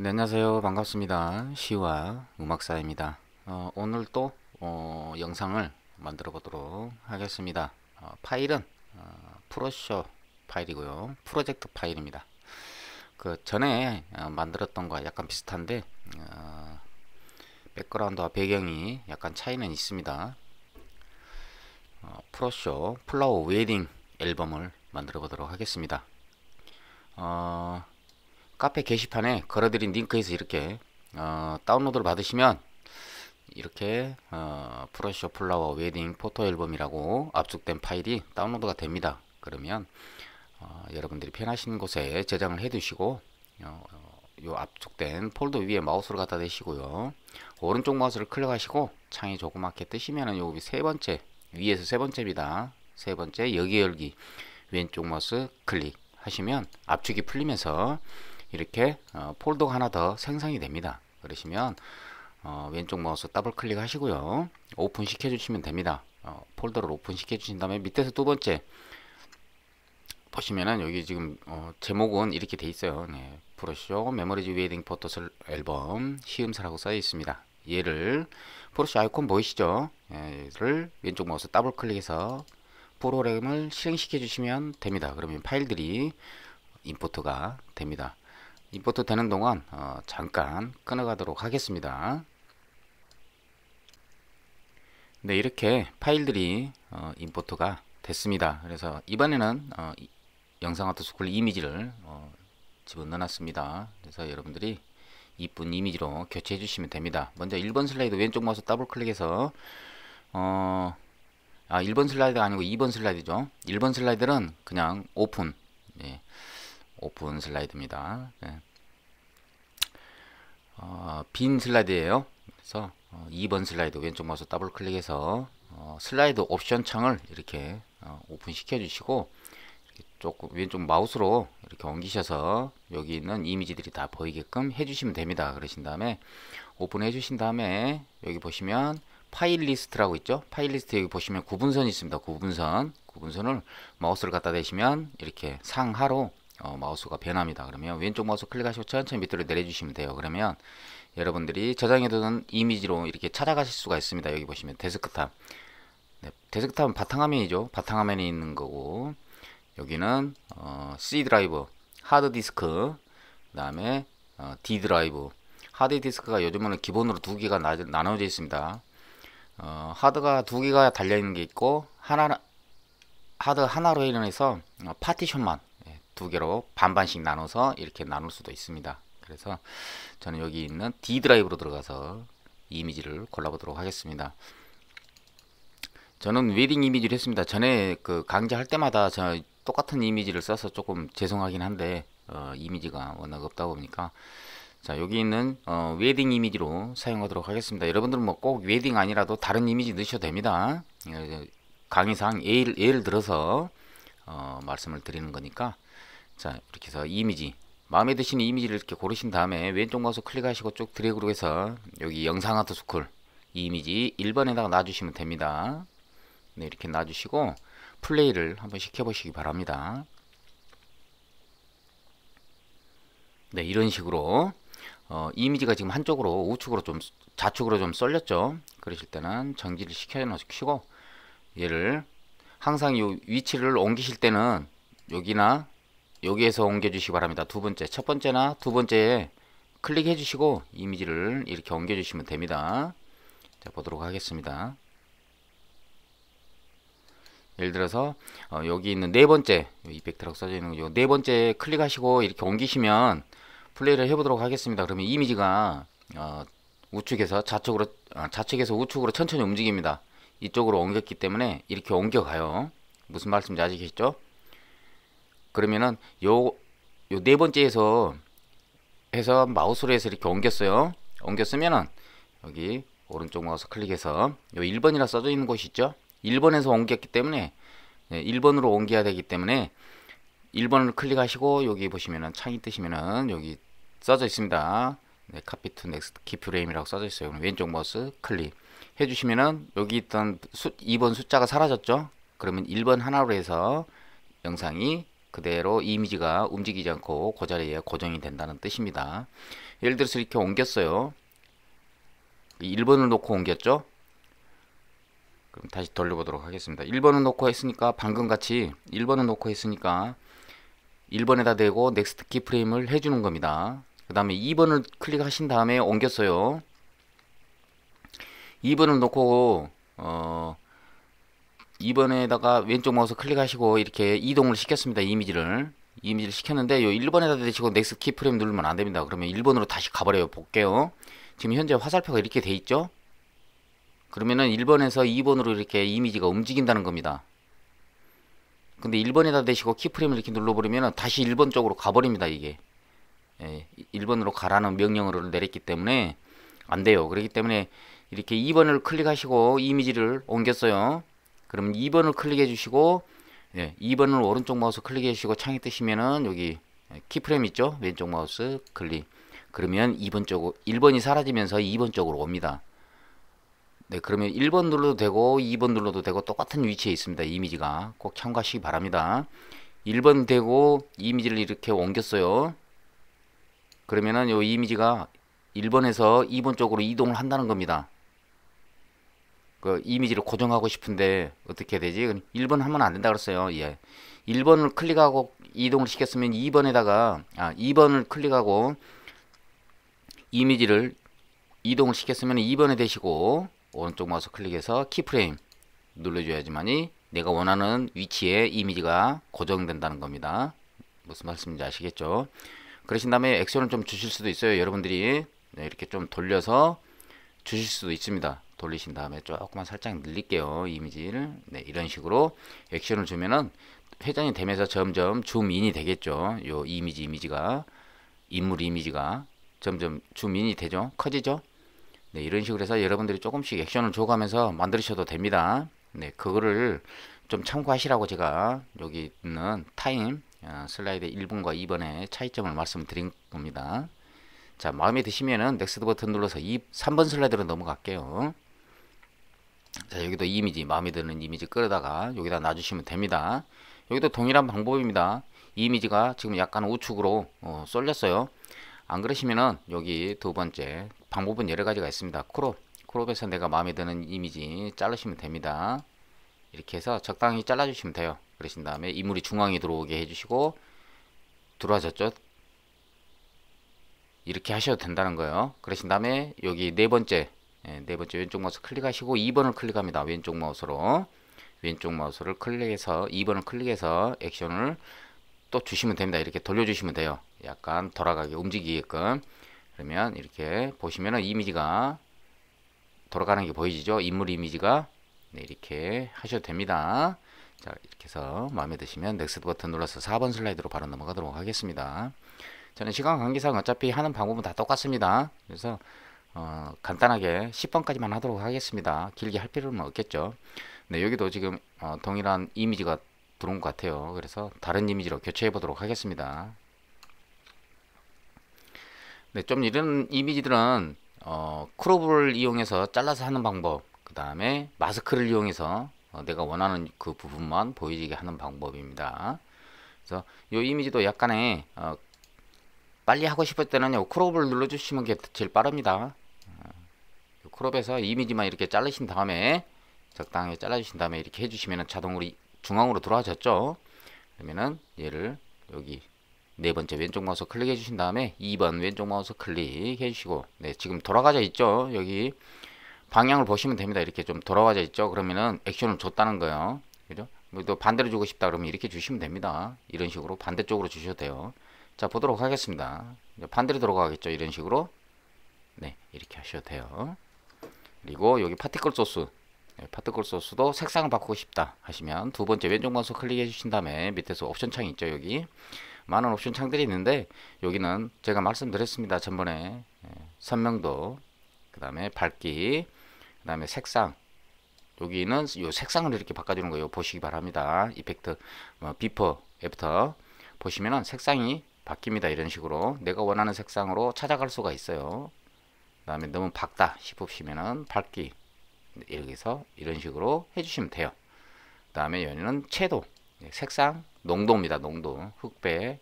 네, 안녕하세요. 반갑습니다. 시와 음악사입니다. 어, 오늘 또 어, 영상을 만들어 보도록 하겠습니다. 어, 파일은 어, 프로쇼 파일이고요. 프로젝트 파일입니다. 그 전에 어, 만들었던 거 약간 비슷한데 어, 백그라운드와 배경이 약간 차이는 있습니다. 프로쇼 플라워 웨딩 앨범을 만들어 보도록 하겠습니다. 어, 카페 게시판에 걸어드린 링크에서 이렇게 어, 다운로드를 받으시면 이렇게 어, 프러쇼 플라워 웨딩 포토 앨범이라고 압축된 파일이 다운로드가 됩니다. 그러면 어, 여러분들이 편하신 곳에 저장을 해 두시고 어, 어, 요 압축된 폴더 위에 마우스를 갖다 대시고요. 오른쪽 마우스를 클릭하시고 창이 조그맣게 뜨시면은 여기 세 번째 위에서 세 번째입니다. 세 번째 여기 열기 왼쪽 마우스 클릭하시면 압축이 풀리면서 이렇게 어, 폴더가 하나 더 생성이 됩니다. 그러시면 어, 왼쪽 마우스 더블 클릭 하시고요. 오픈 시켜주시면 됩니다. 어, 폴더를 오픈 시켜주신 다음에 밑에서 두 번째 보시면은 여기 지금 어, 제목은 이렇게 돼 있어요. 네, 프로쇼 메모리즈 웨딩 포토스 앨범 시음서라고 써 있습니다. 얘를 프로쇼 아이콘 보이시죠? 예, 얘를 왼쪽 마우스 더블 클릭해서 프로그램을 실행시켜 주시면 됩니다. 그러면 파일들이 임포트가 됩니다. 임포트 되는 동안 어, 잠깐 끊어가도록 하겠습니다. 네 이렇게 파일들이 어, 임포트가 됐습니다. 그래서 이번에는 어, 영상 아트스쿨 이미지를 어, 집어넣어놨습니다. 그래서 여러분들이 이쁜 이미지로 교체해 주시면 됩니다. 먼저 1번 슬라이드 왼쪽 마우스 더블 클릭해서 어, 아 1번 슬라이드가 아니고 2번 슬라이드죠. 1번 슬라이드는 그냥 오픈 예. 오픈 슬라이드입니다. 네. 어, 빈 슬라이드예요. 그래서 2번 어, 슬라이드 왼쪽 마우스 더블 클릭해서 어, 슬라이드 옵션 창을 이렇게 어, 오픈 시켜주시고 조금 왼쪽 마우스로 이렇게 옮기셔서 여기 있는 이미지들이 다 보이게끔 해주시면 됩니다. 그러신 다음에 오픈해 주신 다음에 여기 보시면 파일 리스트라고 있죠. 파일 리스트 여기 보시면 구분선이 있습니다. 구분선 구분선을 마우스를 갖다 대시면 이렇게 상하로 어, 마우스가 변합니다. 그러면 왼쪽 마우스 클릭하시고 천천히 밑으로 내려주시면 돼요. 그러면 여러분들이 저장해두는 이미지로 이렇게 찾아가실 수가 있습니다. 여기 보시면 데스크탑 네, 데스크탑은 바탕화면이죠. 바탕화면에 있는 거고 여기는 어, C 드라이브, 하드디스크, 그 다음에 어, D 드라이브 하드디스크가 요즘은 기본으로 두 개가 나, 나눠져 있습니다. 어, 하드가 두 개가 달려있는 게 있고 하나 하드 하나로 해서 어, 파티션만 두 개로 반반씩 나눠서 이렇게 나눌 수도 있습니다. 그래서 저는 여기 있는 D 드라이브로 들어가서 이미지를 골라보도록 하겠습니다. 저는 웨딩 이미지를 했습니다. 전에 그 강좌할 때마다 저 똑같은 이미지를 써서 조금 죄송하긴 한데 어, 이미지가 워낙 없다 보니까 자 여기 있는 어, 웨딩 이미지로 사용하도록 하겠습니다. 여러분들은 뭐 꼭 웨딩 아니라도 다른 이미지 넣으셔도 됩니다. 예, 강의상 예를, 예를 들어서 어, 말씀을 드리는 거니까 자 이렇게 해서 이미지 마음에 드시는 이미지를 이렇게 고르신 다음에 왼쪽 마우스 클릭하시고 쭉 드래그로 해서 여기 영상 아트 스쿨 이미지 1번에다가 놔주시면 됩니다 네 이렇게 놔주시고 플레이를 한번 시켜보시기 바랍니다 네 이런 식으로 어, 이미지가 지금 한쪽으로 우측으로 좀 좌측으로 좀 쏠렸죠 그러실 때는 정지를 시켜놓으시고 얘를 항상 이 위치를 옮기실 때는 여기나 여기에서 옮겨주시기 바랍니다. 두 번째, 첫 번째나 두번째 클릭해 주시고 이미지를 이렇게 옮겨주시면 됩니다. 자, 보도록 하겠습니다. 예를 들어서 어, 여기 있는 네 번째 이펙트라고 써져 있는 요 네 번째 클릭하시고 이렇게 옮기시면 플레이를 해보도록 하겠습니다. 그러면 이미지가 어, 우측에서 좌측으로 아, 좌측에서 우측으로 천천히 움직입니다. 이쪽으로 옮겼기 때문에 이렇게 옮겨가요. 무슨 말씀인지 아시겠죠? 그러면은 요 요 네 번째에서 해서 마우스로 해서 이렇게 옮겼어요. 옮겼으면은 여기 오른쪽 마우스 클릭해서 요 1번이라 써져 있는 곳이 있죠. 1번에서 옮겼기 때문에 1번으로 예, 옮겨야 되기 때문에 1번을 클릭하시고 여기 보시면은 창이 뜨시면은 여기 써져 있습니다. 네, copy to next keyframe이라고 써져 있어요. 왼쪽 마우스 클릭 해주시면은 여기 있던 수, 2번 숫자가 사라졌죠. 그러면 1번 하나로 해서 영상이 그대로 이미지가 움직이지 않고 그 자리에 고정이 된다는 뜻입니다. 예를 들어서 이렇게 옮겼어요. 1번을 놓고 옮겼죠? 그럼 다시 돌려보도록 하겠습니다. 1번을 놓고 했으니까 방금 같이 1번을 놓고 했으니까 1번에다 대고 넥스트 키프레임을 해주는 겁니다. 그 다음에 2번을 클릭하신 다음에 옮겼어요. 2번을 놓고 어, 2번에다가 왼쪽 마우스 클릭하시고 이렇게 이동을 시켰습니다. 이미지를. 이미지를 시켰는데 요 1번에다 대시고 넥스 키프레임 누르면 안됩니다. 그러면 1번으로 다시 가버려요. 볼게요. 지금 현재 화살표가 이렇게 돼 있죠? 그러면은 1번에서 2번으로 이렇게 이미지가 움직인다는 겁니다. 근데 1번에다 대시고 키프레임을 이렇게 눌러버리면 다시 1번 쪽으로 가버립니다. 이게. 예, 1번으로 가라는 명령으로 내렸기 때문에 안 돼요. 그렇기 때문에 이렇게 2번을 클릭하시고 이미지를 옮겼어요. 그럼 2번을 클릭해 주시고 예, 2번을 오른쪽 마우스 클릭해 주시고 창이 뜨시면은 여기 키프레임 있죠? 왼쪽 마우스 클릭. 그러면 2번 쪽으로 1번이 사라지면서 2번 쪽으로 옵니다. 네, 그러면 1번 눌러도 되고 2번 눌러도 되고 똑같은 위치에 있습니다. 이미지가 꼭 참고하시기 바랍니다. 1번 되고 이미지를 이렇게 옮겼어요. 그러면은 요 이미지가 1번에서 2번 쪽으로 이동을 한다는 겁니다. 그 이미지를 고정하고 싶은데 어떻게 해야 되지? 1번 하면 안 된다 그랬어요. 예. 1번을 클릭하고 이동을 시켰으면 2번에다가 아 2번을 클릭하고 이미지를 이동을 시켰으면 2번에 되시고 오른쪽 마우스 클릭해서 키프레임 눌러줘야지만이 내가 원하는 위치에 이미지가 고정된다는 겁니다. 무슨 말씀인지 아시겠죠? 그러신 다음에 액션을 좀 주실 수도 있어요. 여러분들이 네, 이렇게 좀 돌려서 주실 수도 있습니다. 돌리신 다음에 조금만 살짝 늘릴게요. 이미지를. 네, 이런 식으로 액션을 주면은 회전이 되면서 점점 줌인이 되겠죠. 요 이미지 이미지가 인물 이미지가 점점 줌인이 되죠. 커지죠. 네, 이런 식으로 해서 여러분들이 조금씩 액션을 줘가면서 만드셔도 됩니다. 네, 그거를 좀 참고하시라고 제가 여기 있는 타임 어, 슬라이드 1번과 2번의 차이점을 말씀드린 겁니다. 자, 마음에 드시면은 넥스트 버튼 눌러서 2, 3번 슬라이드로 넘어갈게요. 자 여기도 이미지 마음에 드는 이미지 끌어다가 여기다 놔주시면 됩니다 여기도 동일한 방법입니다 이미지가 지금 약간 우측으로 어, 쏠렸어요 안 그러시면은 여기 두 번째 방법은 여러 가지가 있습니다 크롭 크롭에서 내가 마음에 드는 이미지 자르시면 됩니다 이렇게 해서 적당히 잘라 주시면 돼요 그러신 다음에 이물이 중앙에 들어오게 해주시고 들어와졌죠 이렇게 하셔도 된다는 거예요 그러신 다음에 여기 네 번째 예, 네, 번째 왼쪽 마우스 클릭하시고 2번을 클릭합니다. 왼쪽 마우스로 왼쪽 마우스를 클릭해서 2번을 클릭해서 액션을 또 주시면 됩니다. 이렇게 돌려주시면 돼요. 약간 돌아가게 움직이게끔 그러면 이렇게 보시면은 이미지가 돌아가는 게 보이시죠? 인물 이미지가 네, 이렇게 하셔도 됩니다. 자 이렇게 해서 마음에 드시면 넥스트 버튼 눌러서 4번 슬라이드로 바로 넘어가도록 하겠습니다. 저는 시간 관계상 어차피 하는 방법은 다 똑같습니다. 그래서 어, 간단하게 10번까지만 하도록 하겠습니다. 길게 할 필요는 없겠죠. 네, 여기도 지금 어, 동일한 이미지가 들어온 것 같아요. 그래서 다른 이미지로 교체해 보도록 하겠습니다. 네, 좀 이런 이미지들은 어, 크롭을 이용해서 잘라서 하는 방법, 그 다음에 마스크를 이용해서 어, 내가 원하는 그 부분만 보이게 하는 방법입니다. 그래서 이 이미지도 약간의 어, 빨리 하고 싶을 때는 요 크롭을 눌러주시면게 제일 빠릅니다. 크롭에서 이미지만 이렇게 자르신 다음에 적당히 잘라주신 다음에 이렇게 해주시면 자동으로 중앙으로 돌아와졌죠 그러면은 얘를 여기 네 번째 왼쪽 마우스 클릭해 주신 다음에 2번 왼쪽 마우스 클릭해 주시고 네 지금 돌아가져 있죠 여기 방향을 보시면 됩니다 이렇게 좀 돌아가져 있죠 그러면은 액션을 줬다는 거예요 그죠 뭐 또 반대로 주고 싶다 그러면 이렇게 주시면 됩니다 이런 식으로 반대쪽으로 주셔도 돼요 자 보도록 하겠습니다 반대로 들어가겠죠 이런 식으로 네 이렇게 하셔도 돼요 그리고 여기 파티클 소스 예, 파티클 소스도 색상을 바꾸고 싶다 하시면 두 번째 왼쪽 마우스 클릭해 주신 다음에 밑에서 옵션 창이 있죠 여기 많은 옵션 창들이 있는데 여기는 제가 말씀드렸습니다 전번에 예, 선명도 그 다음에 밝기 그 다음에 색상 여기는 요 색상을 이렇게 바꿔주는 거예요 보시기 바랍니다 이펙트 뭐 비퍼 애프터 보시면은 색상이 바뀝니다 이런 식으로 내가 원하는 색상으로 찾아갈 수가 있어요 다음에 너무 밝다 싶으시면은 밝기 여기서 이런 식으로 해주시면 돼요. 그 다음에 연유는 채도 예, 색상 농도입니다. 농도 흑백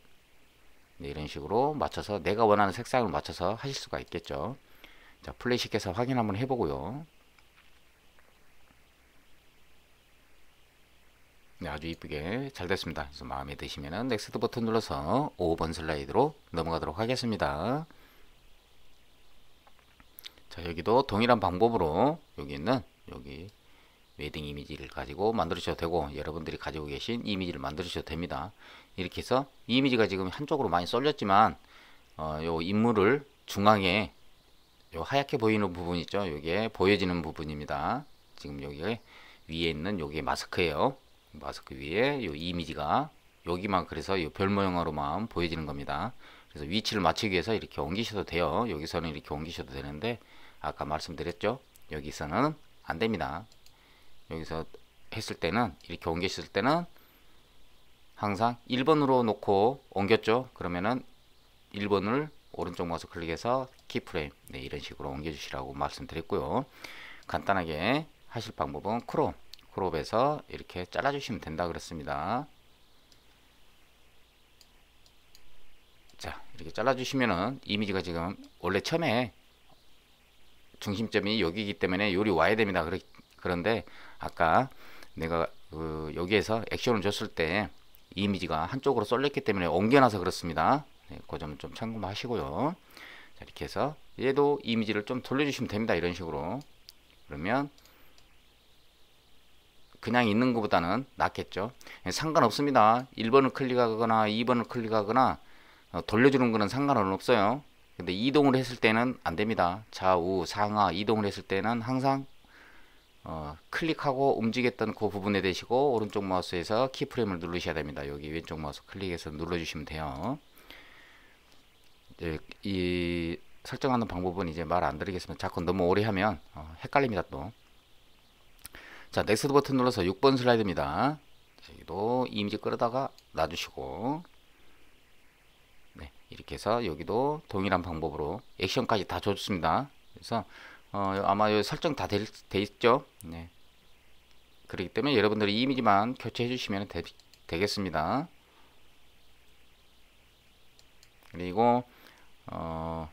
네, 이런 식으로 맞춰서 내가 원하는 색상을 맞춰서 하실 수가 있겠죠. 자 플래시께서 확인 한번 해보고요. 네, 아주 이쁘게 잘 됐습니다. 그래서 마음에 드시면 넥스트 버튼 눌러서 5번 슬라이드로 넘어가도록 하겠습니다. 자 여기도 동일한 방법으로 여기 있는 여기 웨딩 이미지를 가지고 만들으셔도 되고 여러분들이 가지고 계신 이미지를 만들으셔도 됩니다 이렇게 해서 이미지가 지금 한쪽으로 많이 쏠렸지만 어, 요 인물을 중앙에 요 하얗게 보이는 부분 있죠 요게 보여지는 부분입니다 지금 여기 위에 있는 요게 마스크예요 마스크 위에 요 이미지가 여기만 그래서 요별 모양으로만 보여지는 겁니다 그래서 위치를 맞추기 위해서 이렇게 옮기셔도 돼요 여기서는 이렇게 옮기셔도 되는데 아까 말씀드렸죠 여기서는 안됩니다 여기서 했을 때는 이렇게 옮겼을 때는 항상 1번으로 놓고 옮겼죠 그러면은 1번을 오른쪽 마우스 클릭해서 키프레임 네, 이런 식으로 옮겨 주시라고 말씀드렸고요 간단하게 하실 방법은 크롭 크롭에서 이렇게 잘라 주시면 된다 그랬습니다 자 이렇게 잘라 주시면은 이미지가 지금 원래 처음에 중심점이 여기기 때문에 요리 와야 됩니다. 그러, 그런데 아까 내가 그 여기에서 액션을 줬을 때 이미지가 한쪽으로 쏠렸기 때문에 옮겨놔서 그렇습니다. 네, 그 점은 좀 참고하시고요. 자, 이렇게 해서 얘도 이미지를 좀 돌려주시면 됩니다. 이런 식으로 그러면 그냥 있는 것보다는 낫겠죠. 네, 상관없습니다. 1번을 클릭하거나 2번을 클릭하거나 어, 돌려주는 거는 상관은 없어요. 근데 이동을 했을 때는 안 됩니다. 좌우, 상하 이동을 했을 때는 항상 어, 클릭하고 움직였던 그 부분에 대시고 오른쪽 마우스에서 키프레임을 누르셔야 됩니다. 여기 왼쪽 마우스 클릭해서 눌러주시면 돼요. 이제 이 설정하는 방법은 이제 말 안 드리겠습니다. 자꾸 너무 오래 하면 어, 헷갈립니다 또. 자, 넥스트 버튼 눌러서 6번 슬라이드입니다. 여기도 이미지 끌어다가 놔주시고 이렇게 해서 여기도 동일한 방법으로 액션까지 다 줬습니다. 그래서 어, 아마 요 설정 다 돼 있죠. 네. 그렇기 때문에 여러분들이 이미지만 교체해 주시면 되, 되겠습니다. 그리고 어,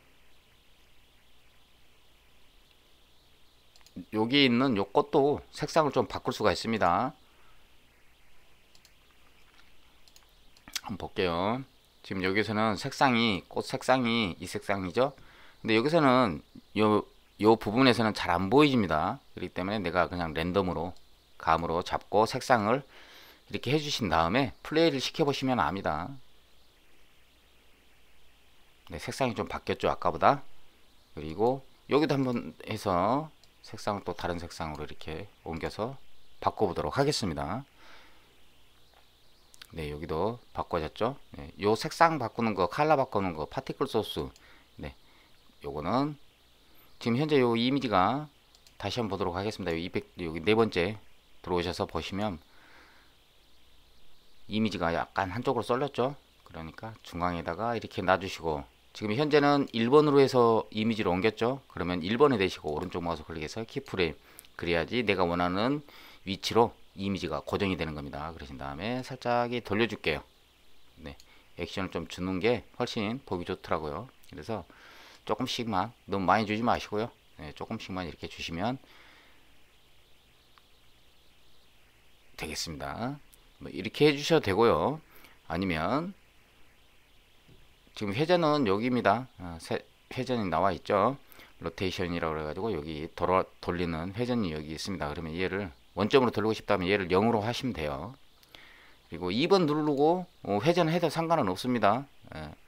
여기 있는 요 꽃도 색상을 좀 바꿀 수가 있습니다. 한번 볼게요. 지금 여기서는 색상이 꽃 색상이 이 색상이죠 근데 여기서는 요, 요 부분에서는 잘 안 보여집니다 그렇기 때문에 내가 그냥 랜덤으로 감으로 잡고 색상을 이렇게 해주신 다음에 플레이를 시켜보시면 압니다 네, 색상이 좀 바뀌었죠 아까보다 그리고 여기도 한번 해서 색상을 또 다른 색상으로 이렇게 옮겨서 바꿔보도록 하겠습니다 네 여기도 바꿔졌죠 네, 요 색상 바꾸는 거 칼라 바꾸는 거 파티클 소스 네 요거는 지금 현재 요 이미지가 다시 한번 보도록 하겠습니다 요 200, 여기 네 번째 들어오셔서 보시면 이미지가 약간 한쪽으로 썰렸죠 그러니까 중앙에다가 이렇게 놔주시고 지금 현재는 1번으로 해서 이미지를 옮겼죠 그러면 1번에 대시고 오른쪽 마우스 클릭해서 키프레임 그래야지 내가 원하는 위치로 이미지가 고정이 되는 겁니다. 그러신 다음에 살짝 돌려줄게요. 네, 액션을 좀 주는 게 훨씬 보기 좋더라고요. 그래서 조금씩만 너무 많이 주지 마시고요. 네, 조금씩만 이렇게 주시면 되겠습니다. 뭐 이렇게 해주셔도 되고요. 아니면 지금 회전은 여기입니다. 아, 회전이 나와 있죠. 로테이션이라고 그래가지고 여기 돌아, 돌리는 회전이 여기 있습니다. 그러면 얘를 원점으로 돌리고 싶다면 얘를 0으로 하시면 돼요. 그리고 2번 누르고 어, 회전해도 상관은 없습니다.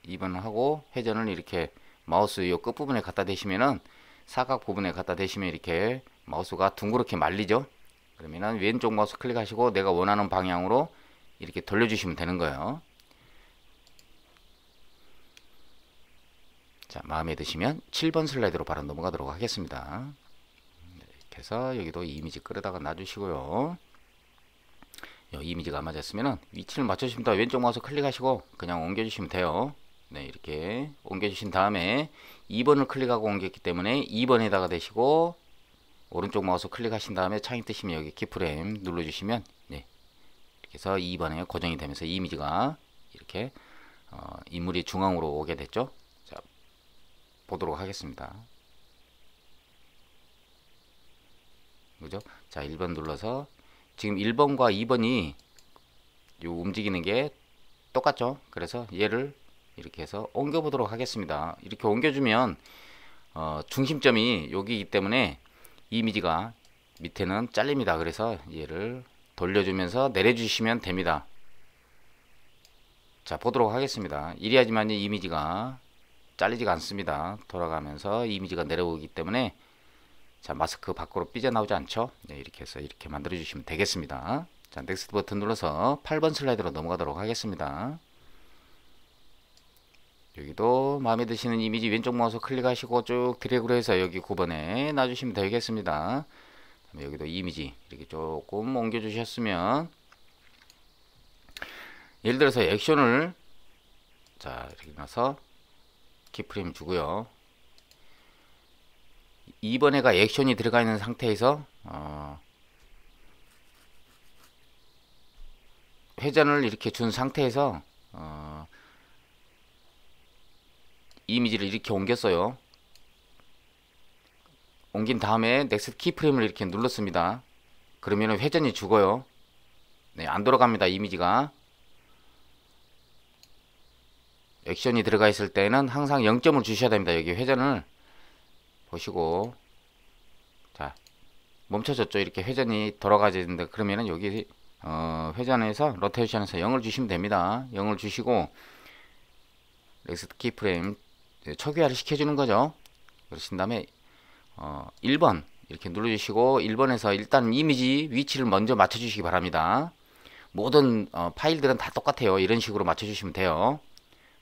2번 예, 하고 회전을 이렇게 마우스 요 끝부분에 갖다 대시면은 사각 부분에 갖다 대시면 이렇게 마우스가 둥그렇게 말리죠. 그러면은 왼쪽 마우스 클릭하시고 내가 원하는 방향으로 이렇게 돌려주시면 되는 거예요. 자, 마음에 드시면 7번 슬라이드로 바로 넘어가도록 하겠습니다. 선택해서 여기도 이미지 끌어다가 놔주시고요. 이미지가 맞았으면 위치를 맞춰주십니다. 왼쪽 마우스 클릭하시고 그냥 옮겨주시면 돼요. 네 이렇게 옮겨주신 다음에 2번을 클릭하고 옮겼기 때문에 2번에다가 대시고 오른쪽 마우스 클릭하신 다음에 창이 뜨시면 여기 키프레임 눌러주시면 네 이렇게 해서 2번에 고정이 되면서 이미지가 이렇게 어, 인물이 중앙으로 오게 됐죠. 자 보도록 하겠습니다. 그죠? 자, 1번 눌러서 지금 1번과 2번이 요 움직이는 게 똑같죠? 그래서 얘를 이렇게 해서 옮겨 보도록 하겠습니다. 이렇게 옮겨 주면 어, 중심점이 여기이기 때문에 이미지가 밑에는 잘립니다. 그래서 얘를 돌려주면서 내려주시면 됩니다. 자 보도록 하겠습니다. 이래야지만 이미지가 잘리지가 않습니다. 돌아가면서 이미지가 내려오기 때문에 자 마스크 밖으로 삐져나오지 않죠 네, 이렇게 해서 이렇게 만들어 주시면 되겠습니다 자 넥스트 버튼 눌러서 8번 슬라이드로 넘어가도록 하겠습니다 여기도 마음에 드시는 이미지 왼쪽 마우스 클릭하시고 쭉 드래그로 해서 여기 9번에 놔주시면 되겠습니다 여기도 이미지 이렇게 조금 옮겨 주셨으면 예를 들어서 액션을 자 이렇게 나서 키프레임 주고요 2번 애가 액션이 들어가 있는 상태에서 어, 회전을 이렇게 준 상태에서 어, 이미지를 이렇게 옮겼어요. 옮긴 다음에 넥스트 키프레임을 이렇게 눌렀습니다. 그러면 회전이 죽어요. 네, 안 돌아갑니다. 이미지가. 액션이 들어가 있을 때는 항상 0점을 주셔야 됩니다. 여기 회전을 보시고 자 멈춰졌죠 이렇게 회전이 돌아가야되는데 그러면은 여기 어, 회전에서 로테이션에서 0을 주시면 됩니다 0을 주시고 넥스트 키프레임 초기화를 시켜주는 거죠 그러신 다음에 어, 1번 이렇게 눌러주시고 1번에서 일단 이미지 위치를 먼저 맞춰주시기 바랍니다 모든 어, 파일들은 다 똑같아요 이런 식으로 맞춰주시면 돼요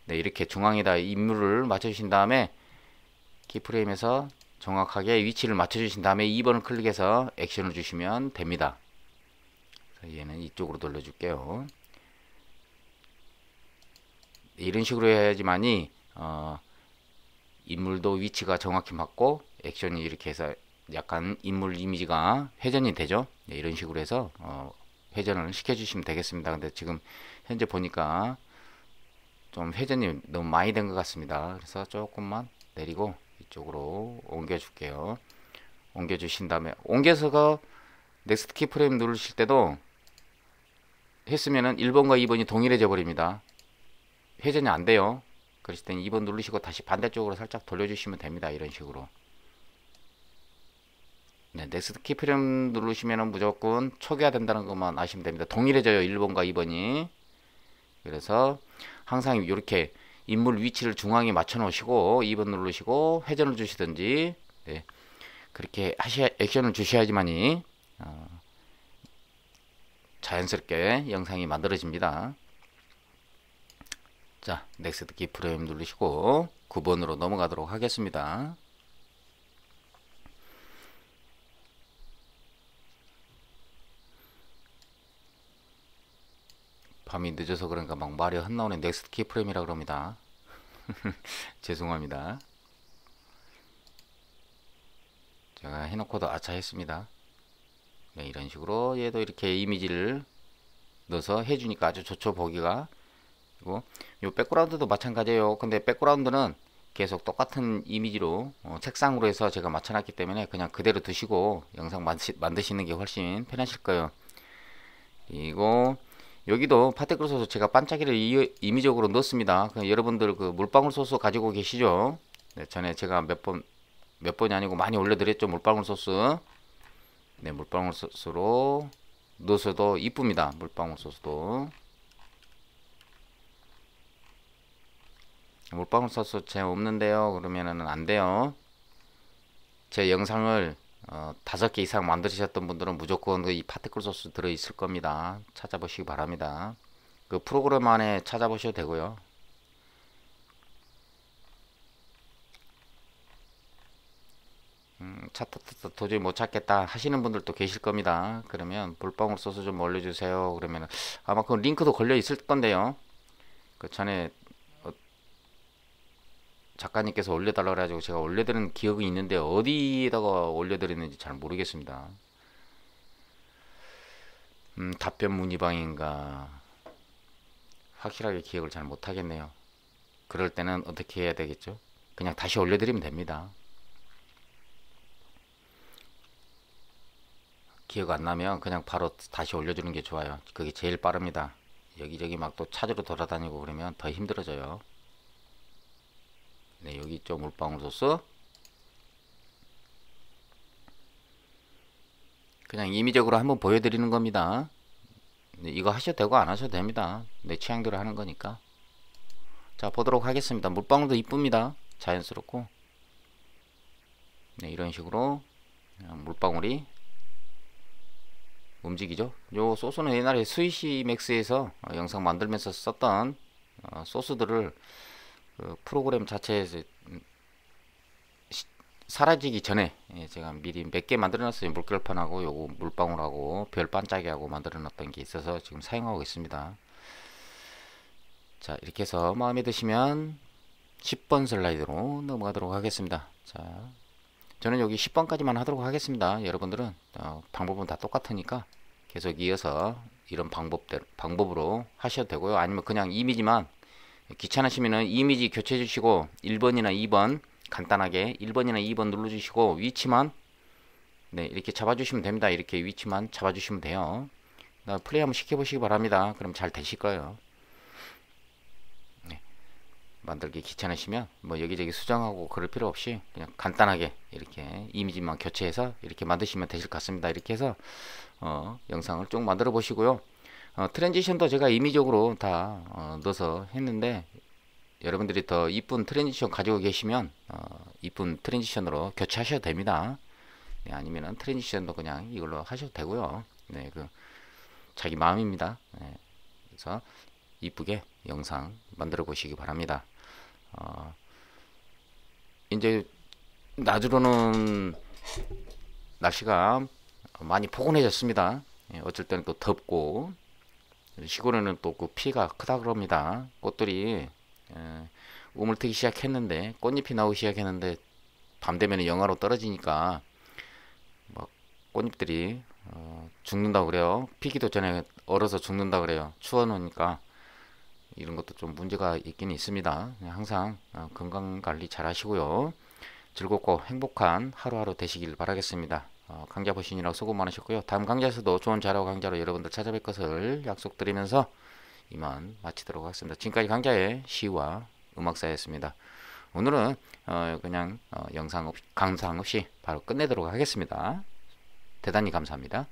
네 이렇게 중앙에다 인물을 맞춰주신 다음에 키프레임에서 정확하게 위치를 맞춰주신 다음에 2번을 클릭해서 액션을 주시면 됩니다. 얘는 이쪽으로 돌려줄게요. 이런 식으로 해야지만이 어, 인물도 위치가 정확히 맞고 액션이 이렇게 해서 약간 인물 이미지가 회전이 되죠. 네, 이런 식으로 해서 어, 회전을 시켜주시면 되겠습니다. 근데 지금 현재 보니까 좀 회전이 너무 많이 된 것 같습니다. 그래서 조금만 내리고 쪽으로 옮겨줄게요. 옮겨주신 다음에 옮겨서가 넥스트 키프레임 누르실 때도 했으면은 1번과 2번이 동일해져 버립니다. 회전이 안 돼요. 그랬을 땐 2번 누르시고 다시 반대쪽으로 살짝 돌려주시면 됩니다. 이런 식으로. 네, 넥스트 키프레임 누르시면은 무조건 초기화 된다는 것만 아시면 됩니다. 동일해져요. 1번과 2번이. 그래서 항상 이렇게 인물 위치를 중앙에 맞춰 놓으시고 2번 누르시고 회전을 주시든지 네. 그렇게 하셔 액션을 주셔야지만이 어, 자연스럽게 영상이 만들어집니다. 자, 넥스트 키 프레임 누르시고 9번으로 넘어가도록 하겠습니다. 밤이 늦어서 그러니까 막 말이 헛나오는 넥스트 키프레임이라 그럽니다. 죄송합니다. 제가 해놓고도 아차 했습니다. 네, 이런 식으로 얘도 이렇게 이미지를 넣어서 해주니까 아주 좋죠 보기가 그리고 요 백그라운드도 마찬가지예요 근데 백그라운드는 계속 똑같은 이미지로 어, 책상으로 해서 제가 맞춰놨기 때문에 그냥 그대로 두시고 영상 만드시, 만드시는 게 훨씬 편하실 거예요 그리고 여기도 파테크로 소스 제가 반짝이를 이, 의적으로 넣었습니다. 그냥 여러분들 그 물방울 소스 가지고 계시죠? 네, 전에 제가 몇 번, 몇 번이 아니고 많이 올려드렸죠. 물방울 소스. 네, 물방울 소스로 넣어서도 이쁩니다. 물방울 소스도. 물방울 소스 제 없는데요. 그러면은 안 돼요. 제 영상을 어, 다섯 어, 개 이상 만드셨던 분들은 무조건 그 이 파티클 소스 들어있을 겁니다. 찾아보시기 바랍니다. 그 프로그램 안에 찾아보셔도 되고요. 음, 찾다 도저히 못 찾겠다 하시는 분들도 계실 겁니다. 그러면 볼방울 소스 좀 올려주세요. 그러면 아마 그 링크도 걸려 있을 건데요. 그 전에 작가님께서 올려달라 그래가지고 제가 올려드린 기억이 있는데 어디에다가 올려드렸는지 잘 모르겠습니다. 음, 답변 문의방인가 확실하게 기억을 잘 못하겠네요. 그럴 때는 어떻게 해야 되겠죠? 그냥 다시 올려드리면 됩니다. 기억 안 나면 그냥 바로 다시 올려주는 게 좋아요. 그게 제일 빠릅니다. 여기저기 막 또 찾으러 돌아다니고 그러면 더 힘들어져요. 네, 여기 있죠. 물방울 소스. 그냥 임의적으로 한번 보여드리는 겁니다. 네, 이거 하셔도 되고 안 하셔도 됩니다. 내 취향대로 하는 거니까. 자, 보도록 하겠습니다. 물방울도 이쁩니다. 자연스럽고. 네, 이런 식으로 물방울이 움직이죠. 요 소스는 옛날에 스위시 맥스에서 영상 만들면서 썼던 어, 소스들을 그 프로그램 자체에서 시, 사라지기 전에 예, 제가 미리 몇 개 만들어놨어요. 물결판하고 요거 물방울하고 별 반짝이하고 만들어놨던 게 있어서 지금 사용하고 있습니다. 자 이렇게 해서 마음에 드시면 10번 슬라이드로 넘어가도록 하겠습니다. 자 저는 여기 10번까지만 하도록 하겠습니다. 여러분들은 어, 방법은 다 똑같으니까 계속 이어서 이런 방법대로, 방법으로 하셔도 되고요. 아니면 그냥 이미지만 귀찮으시면 이미지 교체해 주시고 1번이나 2번 간단하게 1번이나 2번 눌러 주시고 위치만 네 이렇게 잡아 주시면 됩니다 이렇게 위치만 잡아 주시면 돼요 플레이 한번 시켜 보시기 바랍니다 그럼 잘 되실 거예요 네. 만들기 귀찮으시면 뭐 여기저기 수정하고 그럴 필요 없이 그냥 간단하게 이렇게 이미지만 교체해서 이렇게 만드시면 되실 것 같습니다 이렇게 해서 어, 영상을 쭉 만들어 보시고요 어, 트랜지션도 제가 임의적으로 다 어, 넣어서 했는데 여러분들이 더 이쁜 트랜지션 가지고 계시면 어, 이쁜 트랜지션으로 교체하셔도 됩니다. 네, 아니면 트랜지션도 그냥 이걸로 하셔도 되고요. 네, 그 자기 마음입니다. 네, 그래서 이쁘게 영상 만들어 보시기 바랍니다. 어, 이제 낮으로는 날씨가 많이 포근해졌습니다. 네, 어쩔 때는 또 덥고 시골에는 또 그 피가 크다 그럽니다. 꽃들이 예, 우물트기 시작했는데 꽃잎이 나오기 시작했는데 밤 되면 영하로 떨어지니까 막 뭐 꽃잎들이 어, 죽는다 그래요. 피기도 전에 얼어서 죽는다 그래요. 추워 놓으니까 이런 것도 좀 문제가 있긴 있습니다. 네, 항상 어, 건강 관리 잘 하시고요. 즐겁고 행복한 하루하루 되시길 바라겠습니다. 어, 강좌 보시느라 고 수고 많으셨고요. 다음 강좌에서도 좋은 자료 강좌로 여러분들 찾아뵐 것을 약속드리면서 이만 마치도록 하겠습니다. 지금까지 강좌의 시와 음악사였습니다. 오늘은 어, 그냥 어, 영상 없이 강상 없이 바로 끝내도록 하겠습니다. 대단히 감사합니다.